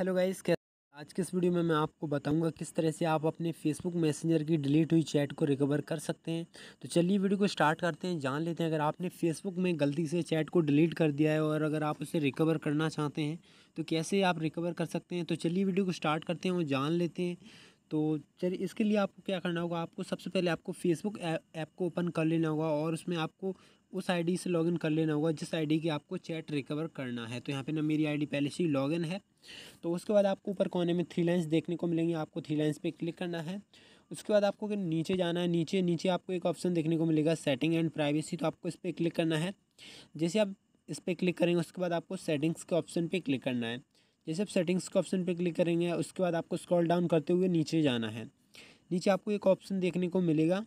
hello guys आज के इस वीडियो में मैं आपको बताऊंगा किस तरह से आप अपने फेसबुक मैसेंजर की डिलीट हुई चैट को रिकवर कर सकते हैं तो चलिए वीडियो को स्टार्ट करते हैं जान लेते हैं अगर आपने फेसबुक में गलती से चैट को डिलीट कर दिया है और अगर आप उसे रिकवर करना चाहते हैं तो कैसे आप रिकवर कर सकते हैं तो चलिए वीडियो को स्टार्ट करते हैं और जान लेते हैं तो चलिए इसके लिए आपको क्या करना होगा आपको सबसे पहले आपको फेसबुक ऐप को ओपन कर लेना होगा और उसमें आपको उस आईडी से लॉगिन कर लेना होगा जिस आईडी की आपको चैट रिकवर करना है तो यहाँ पे ना मेरी आईडी पहले से ही लॉगिन है तो उसके बाद आपको ऊपर कोने में थ्री लाइन्स देखने को मिलेंगी आपको थ्री लाइन्स पे क्लिक करना है उसके बाद आपको नीचे जाना है नीचे नीचे आपको एक ऑप्शन देखने को मिलेगा सेटिंग एंड प्राइवेसी तो आपको इस पर क्लिक करना है जैसे आप इस पर क्लिक करेंगे उसके बाद आपको सेटिंग्स के ऑप्शन पर क्लिक करना है जैसे आप सेटिंग्स के ऑप्शन पर क्लिक करेंगे उसके बाद आपको स्क्रॉल डाउन करते हुए नीचे जाना है नीचे आपको एक ऑप्शन देखने को मिलेगा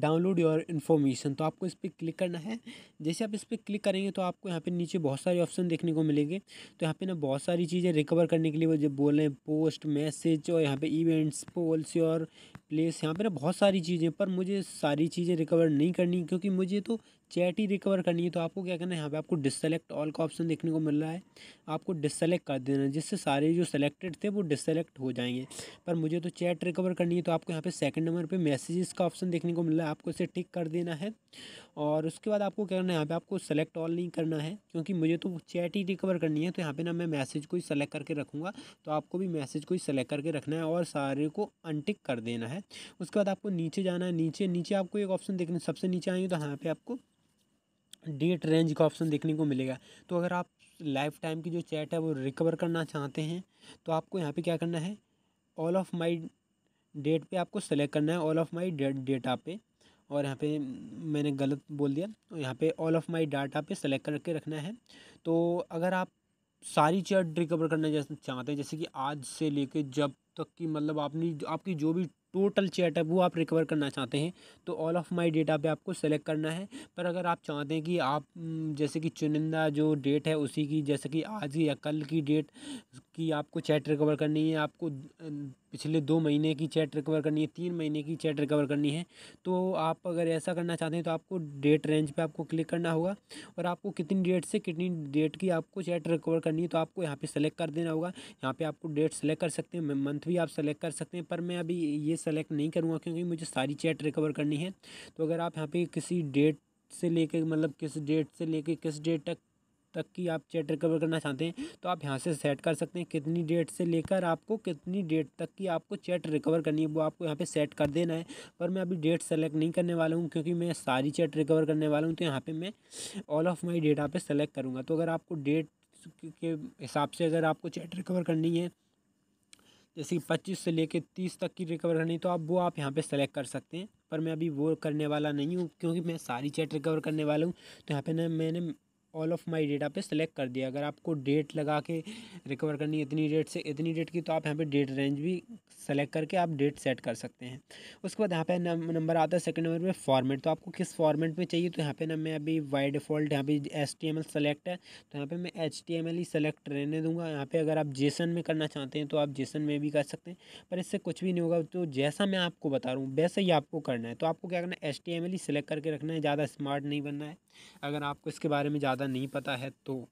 डाउनलोड योर इन्फॉर्मेशन तो आपको इस पर क्लिक करना है जैसे आप इस पर क्लिक करेंगे तो आपको यहाँ पे नीचे बहुत सारे ऑप्शन देखने को मिलेंगे तो यहाँ पे ना बहुत सारी चीज़ें रिकवर करने के लिए वो जब बोल रहे हैं पोस्ट मैसेज और यहाँ पे इवेंट्स पॉलिसी और प्लेस यहाँ पे ना बहुत सारी चीज़ें पर मुझे सारी चीज़ें रिकवर नहीं करनी क्योंकि मुझे तो चैट ही रिकवर करनी है तो आपको क्या करना है यहाँ पे आपको डिससेलेक्ट ऑल का ऑप्शन देखने को मिल रहा है आपको डिससेलेक्ट कर देना जिससे सारे जो सेलेक्टेड थे वो डिससेलेक्ट हो जाएंगे पर मुझे तो चैट रिकवर करनी है तो आपको यहाँ पर सेकंड नंबर पर मैसेजेस का ऑप्शन देखने को मिल रहा है आपको इसे टिक कर देना है और उसके बाद आपको क्या करना है यहाँ पर आपको सेलेक्ट ऑल नहीं करना है क्योंकि मुझे तो चैट ही रिकवर करनी है तो यहाँ पर ना मैं मैसेज को ही सेलेक्ट करके रखूँगा तो आपको भी मैसेज को ही सेलेक्ट करके रखना है और सारे को अनटिक कर देना है है उसके बाद आपको नीचे जाना है नीचे नीचे आपको एक ऑप्शन देखने सबसे नीचे आएंगे तो यहाँ पे आपको डेट रेंज का ऑप्शन देखने को मिलेगा तो अगर आप लाइफ टाइम की जो चैट है वो रिकवर करना चाहते हैं तो आपको यहाँ पे क्या करना है ऑल ऑफ माई डेट पे आपको सेलेक्ट करना है all of my date data पे और यहाँ पे मैंने गलत बोल दिया तो यहाँ पे ऑल ऑफ माई डाटा पे सेलेक्ट करके रखना है तो अगर आप सारी चैट रिकवर करना चाहते हैं जैसे कि आज से लेके जब तक कि मतलब आपने आपकी जो भी टोटल चैट है वो आप रिकवर करना चाहते हैं तो ऑल ऑफ माय डेटा पे आपको सेलेक्ट करना है पर अगर आप चाहते हैं कि आप हम्म, जैसे कि चुनिंदा जो डेट है उसी की जैसे कि आज या कल की डेट की आपको चैट रिकवर करनी है आपको अं, पिछले दो महीने की चैट रिकवर करनी है तीन महीने की चैट रिकवर करनी है तो आप अगर ऐसा करना चाहते हैं तो आपको डेट रेंज पे आपको क्लिक करना होगा और आपको कितनी डेट से कितनी डेट की आपको चैट रिकवर करनी है तो आपको यहाँ पे सेलेक्ट कर देना होगा यहाँ पे आपको डेट सेलेक्ट कर सकते हैं मंथ भी आप सेलेक्ट कर सकते हैं पर मैं अभी ये सेलेक्ट नहीं करूँगा क्योंकि मुझे सारी चैट रिकवर करनी है तो अगर आप यहाँ पे किसी डेट से लेके मतलब किस डेट से लेके किस डेट तक तक की आप चैट रिकवर करना चाहते हैं तो आप यहाँ से सेट कर सकते हैं कितनी डेट से लेकर आपको कितनी डेट तक की आपको चैट रिकवर करनी है वो आपको यहाँ पे सेट कर देना है पर मैं अभी डेट सेलेक्ट नहीं करने वाला हूँ क्योंकि मैं सारी चैट रिकवर करने वाला हूँ तो यहाँ पे मैं ऑल ऑफ माई डेटा पे सेलेक्ट करूँगा तो अगर आपको डेट के हिसाब से अगर आपको चैट रिकवर करनी है जैसे कि पच्चीस से लेकर तीस तक की रिकवर करनी तो आप वो आप यहाँ पे सेलेक्ट कर सकते हैं पर मैं अभी वो करने वाला नहीं हूँ क्योंकि मैं सारी चैट रिकवर करने वाला हूँ तो यहाँ पे ना मैंने ऑल ऑफ माय डेटा पे सेलेक्ट कर दिया अगर आपको डेट लगा के रिकवर करनी है इतनी डेट से इतनी डेट की तो आप यहाँ पे डेट रेंज भी सेलेक्ट करके आप डेट सेट कर सकते हैं उसके बाद यहाँ पे नंबर आता है सेकंड नंबर में फॉर्मेट तो आपको किस फॉर्मेट में चाहिए तो यहाँ पे ना मैं अभी वाई डिफ़ॉल्ट यहाँ पे एस टी सेलेक्ट है तो यहाँ पे मैं एच टी ही सेलेक्ट रहने दूंगा यहाँ पे अगर आप जेसन में करना चाहते हैं तो आप जेसन में भी कर सकते हैं पर इससे कुछ भी नहीं होगा तो जैसा मैं आपको बता रहा हूँ वैसे ही आपको करना है तो आपको क्या करना है एच टी ही सेलेक्ट करके रखना है ज़्यादा स्मार्ट नहीं बनना है अगर आपको इसके बारे में ज़्यादा ज़्यादा नहीं पता है तो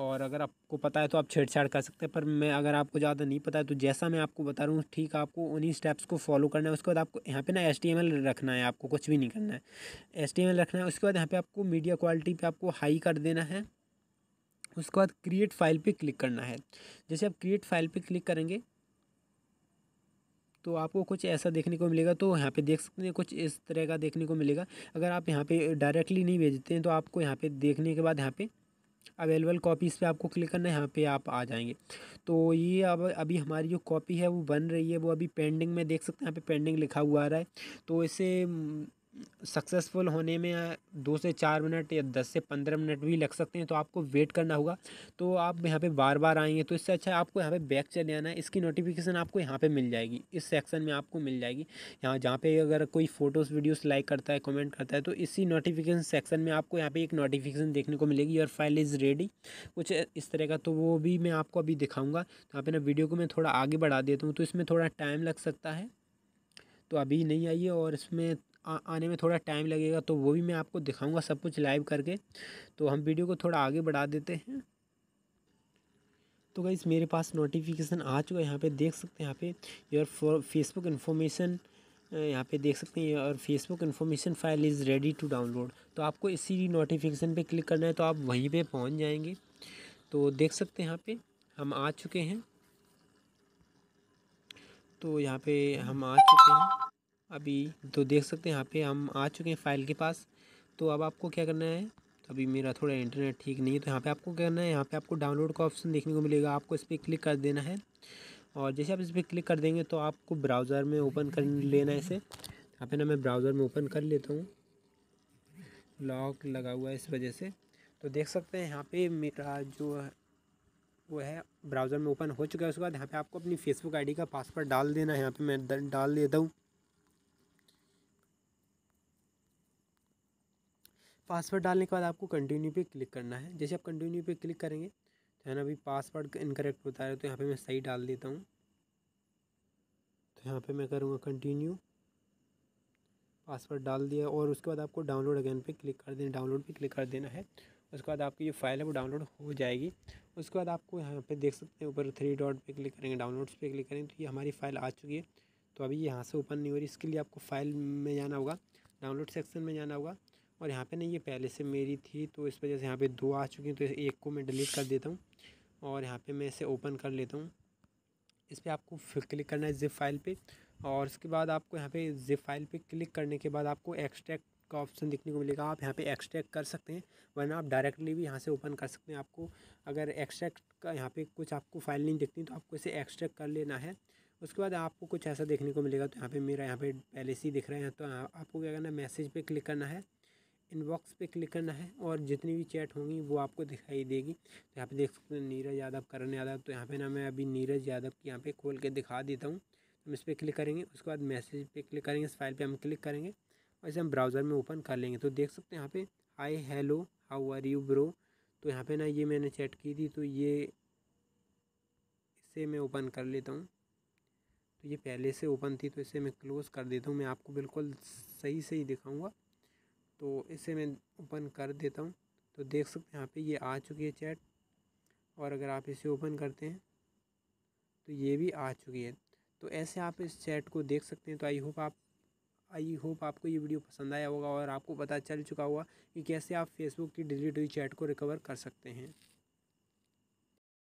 और अगर आपको पता है तो आप छेड़छाड़ कर सकते हैं पर मैं अगर आपको ज़्यादा नहीं पता है तो जैसा मैं आपको बता रहा हूँ ठीक है आपको उन्हीं स्टेप्स को फॉलो करना है उसके बाद आपको यहाँ पे ना एस रखना है आपको कुछ भी नहीं करना है एस रखना है उसके बाद यहाँ पे आपको मीडिया क्वालिटी पे आपको हाई कर देना है उसके बाद क्रिएट फाइल पर क्लिक करना है जैसे आप क्रिएट फाइल पर क्लिक करेंगे तो आपको कुछ ऐसा देखने को मिलेगा तो यहाँ पे देख सकते हैं कुछ इस तरह का देखने को मिलेगा अगर आप यहाँ पे डायरेक्टली नहीं भेजते हैं तो आपको यहाँ पे देखने के बाद यहाँ पे अवेलेबल कॉपीज़ पे आपको क्लिक करना है यहाँ पे आप आ जाएंगे तो ये अब अभी हमारी जो कॉपी है वो बन रही है वो अभी पेंडिंग में देख सकते हैं यहाँ पे पेंडिंग लिखा हुआ आ रहा है तो इसे सक्सेसफुल होने में दो से चार मिनट या दस से पंद्रह मिनट भी लग सकते हैं तो आपको वेट करना होगा तो आप यहाँ पे बार बार आएंगे तो इससे अच्छा आपको यहाँ पे बैक चले आना है इसकी नोटिफिकेशन आपको यहाँ पे मिल जाएगी इस सेक्शन में आपको मिल जाएगी यहाँ जहाँ पे अगर कोई फ़ोटोज़ वीडियोस लाइक करता है कमेंट करता है तो इसी नोटिफिकेशन सेक्शन में आपको यहाँ पर एक नोटिफिकेशन देखने को मिलेगी योर फाइल इज़ रेडी कुछ इस तरह का तो वो भी मैं आपको अभी दिखाऊँगा तो यहाँ पर ना वीडियो को मैं थोड़ा आगे बढ़ा देता हूँ तो इसमें थोड़ा टाइम लग सकता है तो अभी नहीं आई है और इसमें आने में थोड़ा टाइम लगेगा तो वो भी मैं आपको दिखाऊंगा सब कुछ लाइव करके तो हम वीडियो को थोड़ा आगे बढ़ा देते हैं तो गई मेरे पास नोटिफिकेशन आ चुका है यहाँ पे देख सकते हैं यहाँ पे योर फेसबुक इन्फॉर्मेशन यहाँ पे देख सकते हैं और Facebook information file is ready to download तो आपको इसी नोटिफिकेशन पर क्लिक करना है तो आप वहीं पर पहुँच जाएंगे तो देख सकते हैं यहाँ पर हम आ चुके हैं तो यहाँ पे हम आ चुके हैं अभी तो देख सकते हैं यहाँ पे हम आ चुके हैं फाइल के पास तो अब आपको क्या करना है अभी मेरा थोड़ा इंटरनेट ठीक नहीं है तो यहाँ पे आपको क्या करना है यहाँ पे आपको डाउनलोड का ऑप्शन देखने को मिलेगा आपको इस पर क्लिक कर देना है और जैसे आप इस पर क्लिक कर देंगे तो आपको ब्राउज़र में ओपन कर लेना है इसे यहाँ पे ना मैं ब्राउज़र में ओपन कर लेता हूँ लॉक लगा हुआ है इस वजह से तो देख सकते हैं यहाँ पर मेरा जो वो है ब्राउज़र में ओपन हो चुका है उसके बाद यहाँ पे आपको अपनी फेसबुक आईडी का पासवर्ड डाल देना है यहाँ पे मैं डाल देता हूँ पासवर्ड डालने के बाद आपको कंटिन्यू पे क्लिक करना है जैसे आप कंटिन्यू पे क्लिक करेंगे तो है ना अभी पासवर्ड इनकरेक्ट बता रहे तो यहाँ पे मैं सही डाल देता हूँ तो यहाँ पे मैं करूँगा कंटिन्यू पासवर्ड डाल दिया और उसके बाद आपको डाउनलोड अगेन पे क्लिक कर देना डाउनलोड पर क्लिक कर देना है उसके बाद आपकी जो फाइल है वो डाउनलोड हो जाएगी उसके बाद आपको यहाँ पर देख सकते हैं ऊपर थ्री डॉट पर क्लिक करेंगे डाउनलोड्स पर क्लिक करेंगे तो ये हमारी फाइल आ चुकी है तो अभी यहाँ से ओपन नहीं हो रही इसके लिए आपको फाइल में जाना होगा डाउनलोड सेक्शन में जाना होगा और यहाँ पे ना ये पहले से मेरी थी तो इस वजह से यहाँ पे दो आ चुकी हैं तो एक को मैं डिलीट कर देता हूँ और यहाँ पे मैं इसे ओपन कर लेता हूँ इस पर आपको क्लिक करना है जिप फाइल पे और उसके बाद आपको यहाँ पे जिप फाइल पे क्लिक करने के बाद आपको एक्सट्रैक्ट का ऑप्शन देखने को मिलेगा आप यहाँ पे एक्सट्रैक्ट कर सकते हैं वरना आप डायरेक्टली भी यहाँ से ओपन कर सकते हैं आपको अगर एक्सट्रैक्ट का यहाँ पे कुछ आपको फाइल नहीं दिखती तो आपको इसे एक्सट्रैक्ट कर लेना है उसके बाद आपको कुछ ऐसा देखने को मिलेगा तो यहाँ पे मेरा यहाँ पे पहले से ही दिख रहा है तो आपको क्या करना है मैसेज पे क्लिक करना है इनबॉक्स पे क्लिक करना है और जितनी भी चैट होंगी वो आपको दिखाई देगी तो यहाँ पे देख सकते हैं नीरज यादव करण यादव तो यहाँ पे ना मैं अभी नीरज यादव की यहाँ पे खोल के दिखा देता हूँ हम इस पर क्लिक करेंगे उसके बाद मैसेज पे क्लिक करेंगे इस फाइल पे हम क्लिक करेंगे और इसे हम ब्राउज़र में ओपन कर लेंगे तो देख सकते हैं यहाँ पर I hello how are you bro तो यहाँ पर ना ये मैंने चैट की थी तो ये इसे मैं ओपन कर लेता हूँ तो ये पहले से ओपन थी तो इसे मैं क्लोज़ कर देता हूँ मैं आपको बिल्कुल सही से ही दिखाऊँगा तो इसे मैं ओपन कर देता हूँ तो देख सकते हैं यहाँ पे ये आ चुकी है चैट और अगर आप इसे ओपन करते हैं तो ये भी आ चुकी है तो ऐसे आप इस चैट को देख सकते हैं तो आई होप आप आई होप आपको ये वीडियो पसंद आया होगा और आपको पता चल चुका होगा कि कैसे आप फेसबुक की डिलीट हुई चैट को रिकवर कर सकते हैं